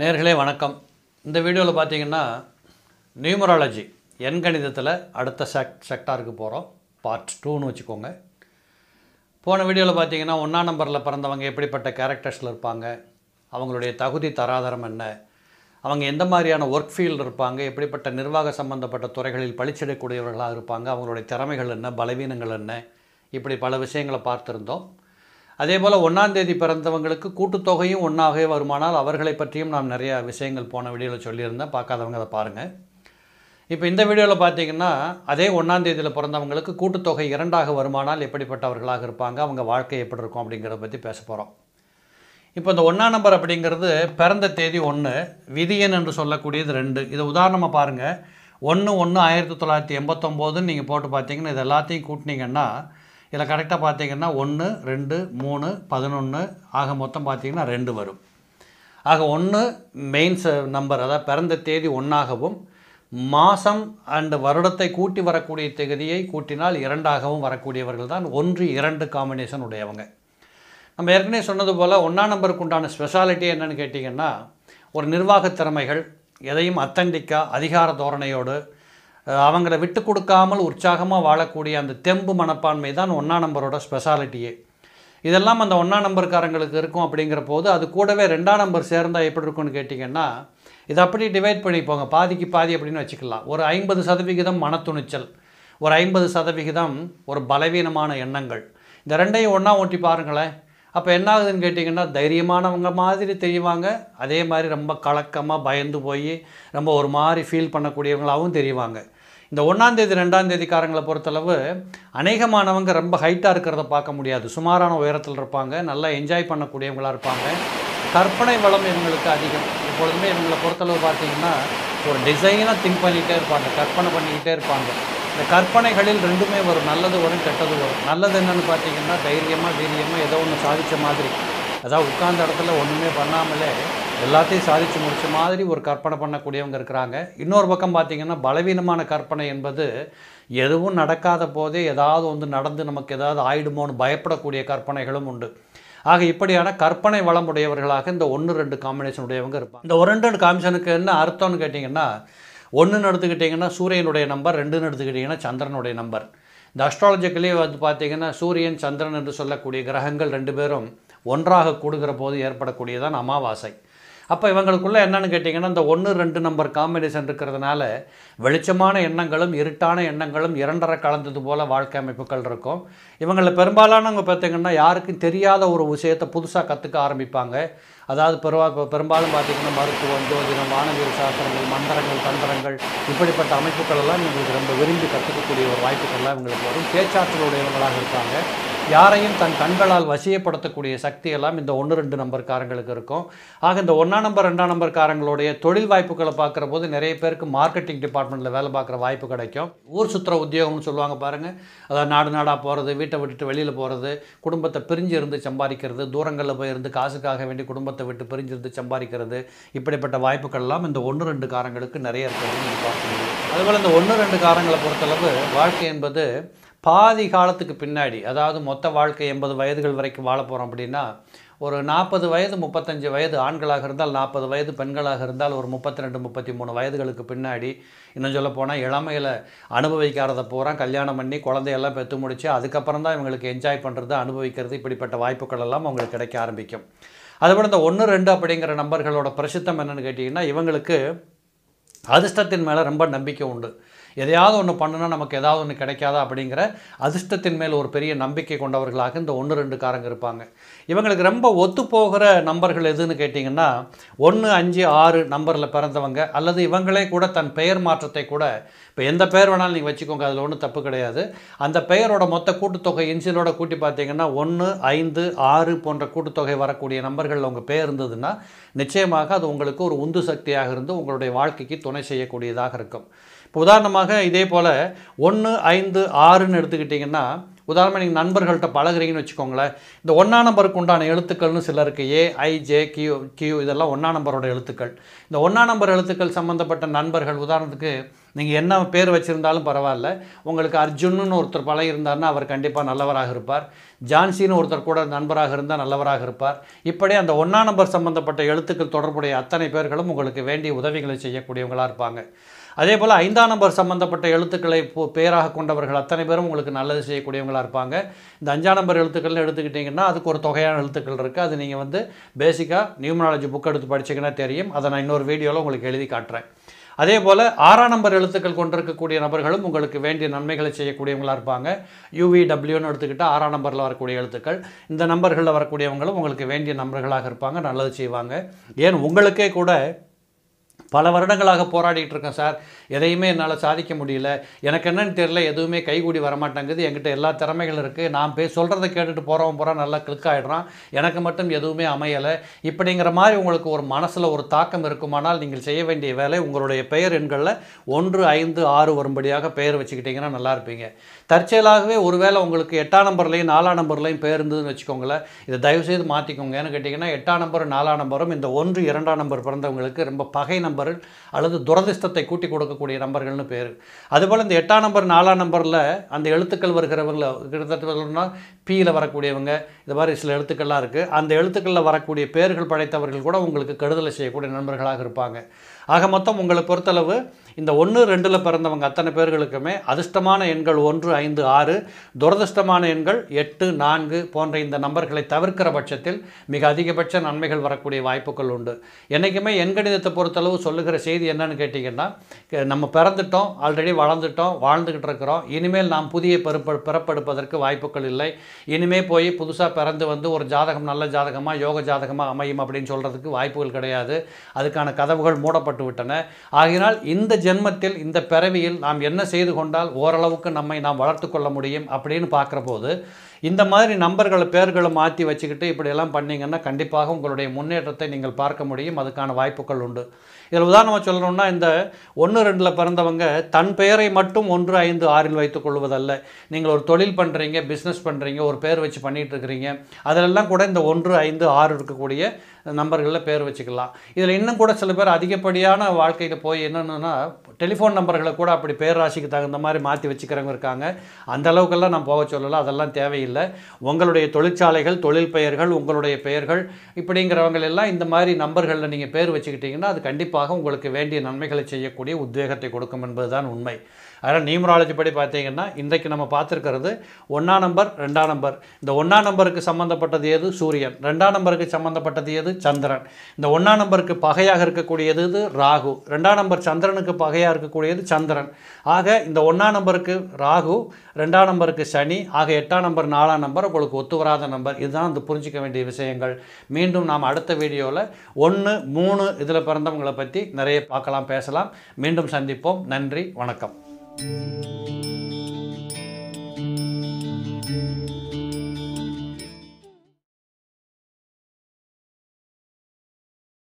நேர்களே வணக்கம் இந்த வீடியோவில் பார்த்தீங்கன்னா நியூமராலஜி எண் கணிதத்தில் அடுத்த செக் செக்டாருக்கு போகிறோம் பார்ட் டூன்னு வச்சுக்கோங்க போன வீடியோவில் பார்த்தீங்கன்னா ஒன்றா நம்பரில் பிறந்தவங்க எப்படிப்பட்ட கேரக்டர்ஸில் இருப்பாங்க அவங்களுடைய தகுதி தராதரம் என்ன அவங்க எந்த மாதிரியான ஒர்க் ஃபீல்டு இருப்பாங்க எப்படிப்பட்ட நிர்வாக சம்பந்தப்பட்ட துறைகளில் பழிச்சிடக்கூடியவர்களாக இருப்பாங்க அவங்களுடைய திறமைகள் என்ன பலவீனங்கள் என்ன இப்படி பல விஷயங்களை பார்த்துருந்தோம் அதே போல் ஒன்றாந்தேதி பிறந்தவங்களுக்கு கூட்டுத்தொகையும் ஒன்றாகவே வருமானால் அவர்களை பற்றியும் நாம் நிறையா விஷயங்கள் போன வீடியோவில் சொல்லியிருந்தேன் பார்க்காதவங்க அதை பாருங்கள் இப்போ இந்த வீடியோவில் பார்த்தீங்கன்னா அதே ஒன்றாந்தேதியில் பிறந்தவங்களுக்கு கூட்டுத்தொகை இரண்டாக வருமானால் எப்படிப்பட்டவர்களாக இருப்பாங்க அவங்க வாழ்க்கை எப்படி இருக்கும் அப்படிங்கிறத பற்றி பேச போகிறோம் இப்போ இந்த ஒன்றா நம்பர் அப்படிங்கிறது பிறந்த தேதி ஒன்று விதியன் என்று சொல்லக்கூடியது ரெண்டு இதை உதாரணமாக பாருங்கள் ஒன்று ஒன்று ஆயிரத்தி தொள்ளாயிரத்தி எண்பத்தொம்போதுன்னு நீங்கள் போட்டு பார்த்தீங்கன்னா இது எல்லாத்தையும் கூட்டினீங்கன்னா இதில் கரெக்டாக பார்த்தீங்கன்னா ஒன்று ரெண்டு மூணு பதினொன்று ஆக மொத்தம் பார்த்தீங்கன்னா ரெண்டு வரும் ஆக ஒன்று மெயின் நம்பர் அதாவது பிறந்த தேதி ஒன்றாகவும் மாதம் அண்டு வருடத்தை கூட்டி வரக்கூடிய தகுதியை கூட்டினால் இரண்டாகவும் வரக்கூடியவர்கள் தான் ஒன்று இரண்டு காம்பினேஷன் உடையவங்க நம்ம ஏற்கனவே சொன்னது போல் ஒன்றாம் நம்பருக்கு உண்டான ஸ்பெஷாலிட்டி என்னென்னு கேட்டிங்கன்னா ஒரு நிர்வாகத் திறமைகள் எதையும் அத்தண்டிக்கா அதிகார தோரணையோடு அவங்கள விட்டு கொடுக்காமல் உற்சாகமாக வாழக்கூடிய அந்த தெம்பு மனப்பான்மை தான் ஒன்றாம் நம்பரோட ஸ்பெஷாலிட்டியே இதெல்லாம் அந்த ஒன்றா நம்பர்காரங்களுக்கு இருக்கும் அப்படிங்கிற போது அது கூடவே ரெண்டாம் நம்பர் சேர்ந்தால் எப்படி இருக்கும்னு கேட்டிங்கன்னா இதை அப்படி டிவைட் பண்ணிப்போங்க பாதிக்கு பாதி அப்படின்னு வச்சுக்கலாம் ஒரு ஐம்பது சதவிகிதம் மனத்துணிச்சல் ஒரு ஐம்பது சதவிகிதம் ஒரு பலவீனமான எண்ணங்கள் இந்த ரெண்டையும் ஒன்றா ஓட்டி பாருங்களேன் அப்போ என்னாகுதுன்னு கேட்டிங்கன்னா தைரியமானவங்க மாதிரி தெரிவாங்க அதே மாதிரி ரொம்ப கலக்கமாக பயந்து போய் ரொம்ப ஒரு மாதிரி ஃபீல் பண்ணக்கூடியவங்களாகவும் தெரிவாங்க இந்த ஒன்றாந்தேதி ரெண்டாந்தேதி காரங்களை பொறுத்தளவு அநேகமானவங்க ரொம்ப ஹைட்டாக இருக்கிறத பார்க்க முடியாது சுமாரான உயரத்தில் இருப்பாங்க நல்லா என்ஜாய் பண்ணக்கூடியவங்களாக இருப்பாங்க கற்பனை வளம் இவங்களுக்கு அதிகம் எப்பொழுதுமே இவங்களை பொறுத்தளவு பார்த்திங்கன்னா ஒரு டிசைனாக திங்க் பண்ணிகிட்டே இருப்பாங்க கற்பனை பண்ணிக்கிட்டே இருப்பாங்க இந்த கற்பனைகளில் ரெண்டுமே வரும் நல்லது வரும் கெட்டது வரும் நல்லது என்னென்னு பார்த்தீங்கன்னா தைரியமாக தீரியமாக ஏதோ ஒன்று சாதித்த மாதிரி அதாவது உட்கார்ந்த இடத்துல ஒன்றுமே பண்ணாமலே எல்லாத்தையும் சாதித்து முடிச்ச மாதிரி ஒரு கற்பனை பண்ணக்கூடியவங்க இருக்கிறாங்க இன்னொரு பக்கம் பார்த்திங்கன்னா பலவீனமான கற்பனை என்பது எதுவும் நடக்காத போதே ஏதாவது வந்து நடந்து நமக்கு ஏதாவது ஆயிடுமோன்னு பயப்படக்கூடிய கற்பனைகளும் உண்டு ஆக இப்படியான கற்பனை வளமுடையவர்களாக இந்த ஒன்று ரெண்டு காம்பினேஷன் உடையவங்க இருப்பாங்க இந்த ஒரு ரெண்டு காம்பினேஷனுக்கு என்ன அர்த்தம்னு கேட்டிங்கன்னா ஒன்றுன்னு எடுத்துக்கிட்டிங்கன்னா சூரியனுடைய நம்பர் ரெண்டுன்னு எடுத்துக்கிட்டிங்கன்னா சந்திரனுடைய நம்பர் இந்த அஸ்ட்ராலஜிக்கலி வந்து பார்த்திங்கன்னா சூரியன் சந்திரன் என்று சொல்லக்கூடிய கிரகங்கள் ரெண்டு பேரும் ஒன்றாக கூடுகிற போது ஏற்படக்கூடியதான் அமாவாசை அப்போ இவங்களுக்குள்ளே என்னென்னு கேட்டிங்கன்னா இந்த ஒன்று ரெண்டு நம்பர் காம்பினேஷன் இருக்கிறதுனால வெளிச்சமான எண்ணங்களும் இருட்டான எண்ணங்களும் இரண்டரை கலந்தது போல் வாழ்க்கை அமைப்புகள் இருக்கும் இவங்களில் பெரும்பாலானவங்க பார்த்திங்கன்னா யாருக்கும் தெரியாத ஒரு விஷயத்தை புதுசாக கற்றுக்க ஆரம்பிப்பாங்க அதாவது பெருவா பெரும்பாலும் பார்த்திங்கன்னா மருத்துவம் ஜோதிடம் வானவியல் சாஸ்திரங்கள் மந்திரங்கள் தந்திரங்கள் இப்படிப்பட்ட அமைப்புகளெல்லாம் எல்லாம் இவங்களுக்கு ரொம்ப விரும்பி கற்றுக்கக்கூடிய ஒரு வாய்ப்புகள்லாம் இவங்களுக்கு வரும் பேச்சாற்றல் இருக்காங்க யாரையும் தன் கண்களால் வசியப்படுத்தக்கூடிய சக்தியெல்லாம் இந்த ஒன்று ரெண்டு நம்பர்காரங்களுக்கு இருக்கும் ஆக இந்த ஒன்றாம் நம்பர் ரெண்டாம் நம்பர்காரங்களுடைய தொழில் வாய்ப்புகளை பார்க்குற போது நிறைய பேருக்கு மார்க்கெட்டிங் டிபார்ட்மெண்ட்டில் வேலை பார்க்குற வாய்ப்பு கிடைக்கும் ஊர் சுற்றுற உத்தியோகம்னு சொல்லுவாங்க பாருங்கள் அதாவது நாடு நாடாக போகிறது வீட்டை விட்டுட்டு வெளியில் போகிறது குடும்பத்தை பிரிஞ்சு இருந்து சம்பாதிக்கிறது தூரங்களில் போய் இருந்து காசுக்காக வேண்டி குடும்பத்தை விட்டு பிரிஞ்சு இருந்து சம்பாதிக்கிறது இப்படிப்பட்ட வாய்ப்புகள்லாம் இந்த ஒன்று ரெண்டு காரங்களுக்கு நிறைய இருக்கிறது பார்க்க முடியும் அதுபோல் இந்த ஒன்று ரெண்டு காரங்களை பொறுத்தளவு வாழ்க்கை என்பது பாதி காலத்துக்கு பின்னாடி அதாவது மொத்த வாழ்க்கை எண்பது வயதுகள் வரைக்கும் வாழ போகிறோம் அப்படின்னா ஒரு நாற்பது வயது முப்பத்தஞ்சு வயது ஆண்களாக இருந்தால் நாற்பது வயது பெண்களாக இருந்தால் ஒரு முப்பத்தி ரெண்டு முப்பத்தி மூணு வயதுகளுக்கு பின்னாடி இன்னும் சொல்ல போனால் இளமையில் அனுபவிக்காத பூரா கல்யாணம் பண்ணி குழந்தையெல்லாம் பெற்று முடித்து அதுக்கப்புறம் தான் இவங்களுக்கு என்ஜாய் பண்ணுறது அனுபவிக்கிறது இப்படிப்பட்ட வாய்ப்புகள் எல்லாம் அவங்களுக்கு கிடைக்க ஆரம்பிக்கும் அதுபோல் இந்த ஒன்று ரெண்டு அப்படிங்கிற நம்பர்களோட பிரசித்தம் என்னென்னு கேட்டிங்கன்னா இவங்களுக்கு அதிர்ஷ்டத்தின் மேலே ரொம்ப நம்பிக்கை உண்டு எதையாவது ஒன்று பண்ணுனா நமக்கு ஏதாவது ஒன்று கிடைக்காதா அப்படிங்கிற அதிர்ஷ்டத்தின் மேல் ஒரு பெரிய நம்பிக்கை கொண்டவர்களாக இந்த ஒன்று ரெண்டு காரங்க இருப்பாங்க இவங்களுக்கு ரொம்ப ஒத்து போகிற நம்பர்கள் எதுன்னு கேட்டிங்கன்னா ஒன்று அஞ்சு ஆறு நம்பரில் பிறந்தவங்க அல்லது இவங்களே கூட தன் பெயர் மாற்றத்தை கூட இப்போ எந்த பெயர் வேணாலும் நீங்கள் வச்சுக்கோங்க அதில் ஒன்றும் தப்பு கிடையாது அந்த பெயரோட மொத்த கூட்டுத்தொகை இன்சிலோட கூட்டி பார்த்தீங்கன்னா ஒன்று ஐந்து ஆறு போன்ற கூட்டுத்தொகை வரக்கூடிய நம்பர்களில் உங்கள் பேர் இருந்ததுன்னா நிச்சயமாக அது உங்களுக்கு ஒரு உந்து சக்தியாக இருந்து உங்களுடைய வாழ்க்கைக்கு துணை செய்யக்கூடியதாக இருக்கும் இப்போ உதாரணமாக இதே போல் ஒன்று ஐந்து ஆறுன்னு எடுத்துக்கிட்டிங்கன்னா உதாரணமாக நீங்கள் நண்பர்கள்ட்ட பழகிறீங்கன்னு வச்சுக்கோங்களேன் இந்த ஒன்றா நம்பருக்கு உண்டான எழுத்துக்கள்னு சிலர் இருக்குது A I J Q Q இதெல்லாம் ஒன்றா நம்பரோட எழுத்துக்கள் இந்த ஒன்றா நம்பர் எழுத்துக்கள் சம்மந்தப்பட்ட நண்பர்கள் உதாரணத்துக்கு நீங்கள் என்ன பேர் வச்சுருந்தாலும் பரவாயில்ல உங்களுக்கு அர்ஜுன்னு ஒருத்தர் பழகிருந்தார்னா அவர் கண்டிப்பாக நல்லவராக இருப்பார் ஜான்சின்னு ஒருத்தர் கூட நண்பராக இருந்தால் நல்லவராக இருப்பார் இப்படி அந்த ஒன்றா நம்பர் சம்மந்தப்பட்ட எழுத்துக்கள் தொடர்புடைய அத்தனை பேர்களும் உங்களுக்கு வேண்டிய உதவிகளை செய்யக்கூடியவங்களாக இருப்பாங்க அதே போல் ஐந்தாம் நம்பர் சம்பந்தப்பட்ட எழுத்துக்களை பேராக கொண்டவர்கள் அத்தனை பேரும் உங்களுக்கு நல்லது செய்யக்கூடியவங்களாக இருப்பாங்க இந்த அஞ்சாம் நம்பர் எழுத்துக்கள்னு எடுத்துக்கிட்டிங்கன்னா அதுக்கு ஒரு தொகையான எழுத்துக்கள் இருக்குது அது நீங்கள் வந்து பேசிக்காக நியூமனாலஜி புக் எடுத்து படிச்சிங்கன்னா தெரியும் அதை நான் இன்னொரு வீடியோவில் உங்களுக்கு எழுதி காட்டுறேன் அதே போல் ஆறாம் நம்பர் எழுத்துக்கள் கொண்டிருக்கக்கூடிய நபர்களும் உங்களுக்கு வேண்டிய நன்மைகளை செய்யக்கூடியவங்களாக இருப்பாங்க யூவி டபிள்யூன்னு எடுத்துக்கிட்டால் ஆறாம் நம்பரில் வரக்கூடிய எழுத்துக்கள் இந்த நம்பர்களில் வரக்கூடியவங்களும் உங்களுக்கு வேண்டிய நம்பர்களாக இருப்பாங்க நல்லது செய்வாங்க ஏன் உங்களுக்கே கூட பல வருடங்களாக போராடிட்டு இருக்கேன் சார் எதையுமே என்னால் சாதிக்க முடியல எனக்கு என்னன்னு தெரியல எதுவுமே கைகூடி வரமாட்டேங்குது என்கிட்ட எல்லா திறமைகள் இருக்குது நான் போய் சொல்கிறத கேட்டுட்டு போகிறவன் போகிறான் நல்லா கிளிக் ஆகிடுறான் எனக்கு மட்டும் எதுவுமே அமையலை இப்படிங்கிற மாதிரி உங்களுக்கு ஒரு மனசில் ஒரு தாக்கம் இருக்குமானால் நீங்கள் செய்ய வேண்டிய வேலை உங்களுடைய பெயர் எண்களில் ஒன்று ஐந்து ஆறு வரும்படியாக பெயர் வச்சுக்கிட்டிங்கன்னா நல்லா இருப்பீங்க தற்செயலாகவே ஒருவேளை உங்களுக்கு எட்டாம் நம்பர்லேயும் நாலாம் நம்பர்லேயும் பெயர் இருந்ததுன்னு வச்சுக்கோங்களேன் இதை தயவுசெய்து மாற்றிக்கோங்க ஏன்னு கேட்டிங்கன்னா எட்டாம் நம்பர் நாலாம் நம்பரும் இந்த ஒன்று இரண்டாம் நம்பர் பிறந்தவங்களுக்கு ரொம்ப பகை நம்பர் நம்பர்கள் அல்லது துரதிஷ்டத்தை கூட்டி கொடுக்கக்கூடிய நம்பர்கள்னு பேர் அதுபோல் இந்த எட்டாம் நம்பர் நாலாம் நம்பரில் அந்த எழுத்துக்கள் வருகிறவங்களை கிட்டத்தட்ட பியில் வரக்கூடியவங்க இது மாதிரி சில எழுத்துக்கள்லாம் இருக்குது அந்த எழுத்துக்களில் வரக்கூடிய பேர்கள் படைத்தவர்கள் கூட உங்களுக்கு கெடுதலை செய்யக்கூடிய நண்பர்களாக இருப்பாங்க ஆக மொத்தம் உங்களை பொறுத்தளவு இந்த ஒன்று ரெண்டில் பிறந்தவங்க அத்தனை பேர்களுக்குமே அதிர்ஷ்டமான எண்கள் ஒன்று ஐந்து ஆறு துரதிர்ஷ்டமான எண்கள் எட்டு நான்கு போன்ற இந்த நம்பர்களை தவிர்க்கிற பட்சத்தில் மிக அதிகபட்ச நன்மைகள் வரக்கூடிய வாய்ப்புகள் உண்டு என்றைக்குமே எண்கணிதத்தை பொறுத்தளவு சொல்லுகிற செய்தி என்னன்னு கேட்டிங்கன்னா நம்ம பிறந்துட்டோம் ஆல்ரெடி வளர்ந்துட்டோம் வாழ்ந்துக்கிட்டு இருக்கிறோம் இனிமேல் நாம் புதிய பிறப்பெடுப்பதற்கு வாய்ப்புகள் இல்லை இனிமேல் போய் புதுசாக பிறந்து வந்து ஒரு ஜாதகம் நல்ல ஜாதகமாக யோக ஜாதகமாக அமையும் அப்படின்னு சொல்கிறதுக்கு வாய்ப்புகள் கிடையாது அதுக்கான கதவுகள் மூடப்பட்டு விட்டன ஆகினால் இந்த ஜென்மத்தில் இந்த பிறவியில் நாம் என்ன செய்து கொண்டால் ஓரளவுக்கு நம்மை நாம் வளர்த்து கொள்ள முடியும் அப்படின்னு பார்க்குற போது இந்த மாதிரி நம்பர்களை பேர்களை மாற்றி வச்சுக்கிட்டு இப்படியெல்லாம் பண்ணிங்கன்னா கண்டிப்பாக உங்களுடைய முன்னேற்றத்தை நீங்கள் பார்க்க முடியும் அதுக்கான வாய்ப்புகள் உண்டு இதில் உதாரணமாக சொல்லணும்னா இந்த ஒன்று ரெண்டில் பிறந்தவங்க தன் பெயரை மட்டும் ஒன்று ஐந்து ஆறில் வைத்துக் கொள்வதல்ல நீங்கள் ஒரு தொழில் பண்ணுறீங்க பிஸ்னஸ் பண்ணுறீங்க ஒரு பேர் வச்சு பண்ணிகிட்டு இருக்கிறீங்க அதிலெல்லாம் கூட இந்த ஒன்று ஐந்து ஆறு இருக்கக்கூடிய நம்பர்களில் பேர் வச்சுக்கலாம் இதில் இன்னும் கூட சில பேர் அதிகப்படியான வாழ்க்கையில் போய் என்னென்னா டெலிஃபோன் நம்பர்களை கூட அப்படி ராசிக்கு தகுந்த மாதிரி மாற்றி வச்சுக்கிறவங்க இருக்காங்க அந்த அளவுக்கெல்லாம் நான் போக சொல்லலை அதெல்லாம் தேவையில்லை இல்லை உங்களுடைய தொழிற்சாலைகள் தொழில் பெயர்கள் உங்களுடைய பெயர்கள் இப்படிங்கிறவங்க எல்லாம் இந்த மாதிரி நம்பர்களில் நீங்கள் பேர் வச்சுக்கிட்டிங்கன்னா அது கண்டிப்பாக உங்களுக்கு வேண்டிய நன்மைகளை செய்யக்கூடிய உத்வேகத்தை கொடுக்கும் என்பதுதான் உண்மை அதனால் நியூமராலஜி படி பார்த்தீங்கன்னா இன்றைக்கு நம்ம பார்த்துருக்கிறது ஒன்றாம் நம்பர் ரெண்டாம் நம்பர் இந்த ஒன்றாம் நம்பருக்கு சம்மந்தப்பட்டது எது சூரியன் ரெண்டாம் நம்பருக்கு சம்மந்தப்பட்டது எது சந்திரன் இந்த ஒன்றாம் நம்பருக்கு பகையாக இருக்கக்கூடியது இது ராகு ரெண்டாம் நம்பர் சந்திரனுக்கு பகையாக இருக்கக்கூடியது சந்திரன் ஆக இந்த ஒன்றாம் நம்பருக்கு ராகு ரெண்டாம் நம்பருக்கு சனி ஆக எட்டாம் நம்பர் நாலாம் நம்பர் உங்களுக்கு ஒத்து வராத நம்பர் இதுதான் அந்த புரிஞ்சிக்க வேண்டிய விஷயங்கள் மீண்டும் நாம் அடுத்த வீடியோவில் ஒன்று மூணு இதில் பிறந்தவங்களை பற்றி நிறைய பார்க்கலாம் பேசலாம் மீண்டும் சந்திப்போம் நன்றி வணக்கம் thank you